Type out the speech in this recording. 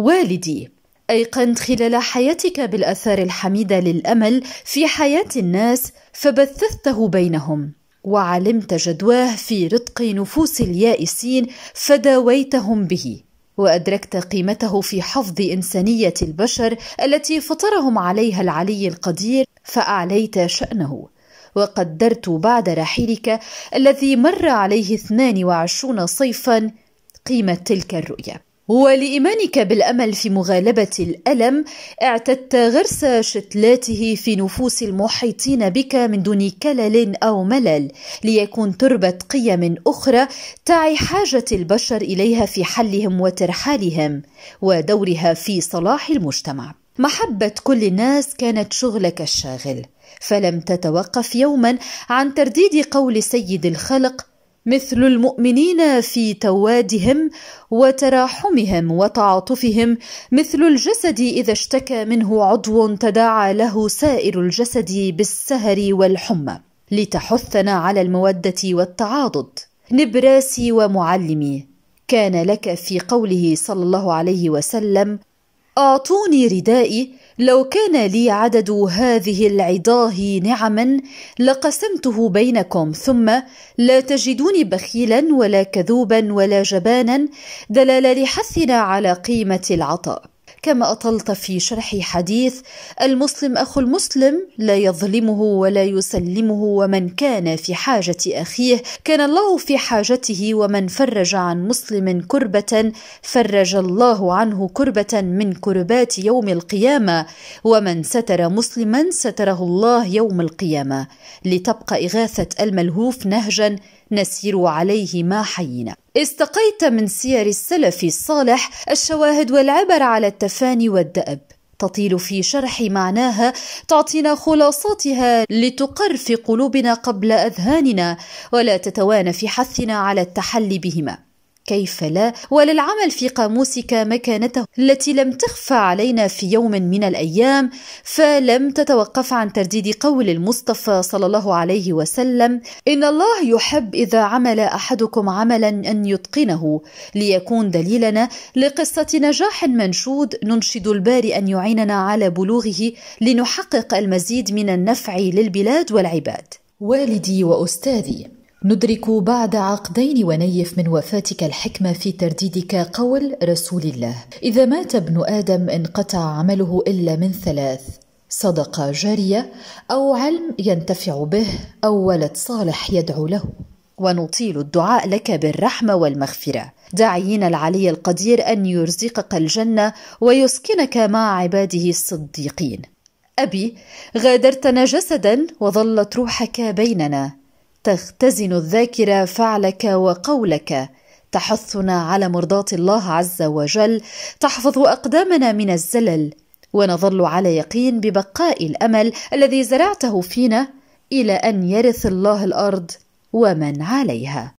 والدي ايقنت خلال حياتك بالاثار الحميده للامل في حياه الناس فبثثته بينهم وعلمت جدواه في رتق نفوس اليائسين فداويتهم به وادركت قيمته في حفظ انسانيه البشر التي فطرهم عليها العلي القدير فاعليت شانه وقدرت بعد رحيلك الذي مر عليه 22 صيفا قيمه تلك الرؤيه ولإيمانك بالأمل في مغالبة الألم اعتدت غرس شتلاته في نفوس المحيطين بك من دون كلل أو ملل ليكون تربة قيم أخرى تعي حاجة البشر إليها في حلهم وترحالهم ودورها في صلاح المجتمع محبة كل الناس كانت شغلك الشاغل فلم تتوقف يوما عن ترديد قول سيد الخلق مثل المؤمنين في توادهم وتراحمهم وتعاطفهم مثل الجسد اذا اشتكى منه عضو تداعى له سائر الجسد بالسهر والحمى لتحثنا على الموده والتعاضد نبراسي ومعلمي كان لك في قوله صلى الله عليه وسلم اعطوني ردائي لو كان لي عدد هذه العضاه نعما لقسمته بينكم ثم لا تجدوني بخيلا ولا كذوبا ولا جبانا دلاله لحثنا على قيمه العطاء كما أطلت في شرح حديث المسلم أخو المسلم لا يظلمه ولا يسلمه ومن كان في حاجة أخيه كان الله في حاجته ومن فرج عن مسلم كربة فرج الله عنه كربة من كربات يوم القيامة ومن ستر مسلما ستره الله يوم القيامة لتبقى إغاثة الملهوف نهجا نسير عليه ما حينا استقيت من سير السلف الصالح الشواهد والعبر على التفاني والدأب تطيل في شرح معناها تعطينا خلاصاتها لتقر في قلوبنا قبل أذهاننا ولا تتوانى في حثنا على التحلي بهما كيف لا وللعمل في قاموسك مكانته التي لم تخفى علينا في يوم من الأيام فلم تتوقف عن ترديد قول المصطفى صلى الله عليه وسلم إن الله يحب إذا عمل أحدكم عملا أن يتقنه ليكون دليلنا لقصة نجاح منشود ننشد الباري أن يعيننا على بلوغه لنحقق المزيد من النفع للبلاد والعباد والدي وأستاذي ندرك بعد عقدين ونيف من وفاتك الحكمة في ترديدك قول رسول الله إذا مات ابن آدم انقطع عمله إلا من ثلاث صدقة جارية أو علم ينتفع به أو ولد صالح يدعو له ونطيل الدعاء لك بالرحمة والمغفرة داعيين العلي القدير أن يرزقك الجنة ويسكنك مع عباده الصديقين أبي غادرتنا جسدا وظلت روحك بيننا تختزن الذاكرة فعلك وقولك تحثنا على مرضاة الله عز وجل تحفظ أقدامنا من الزلل ونظل على يقين ببقاء الأمل الذي زرعته فينا إلى أن يرث الله الأرض ومن عليها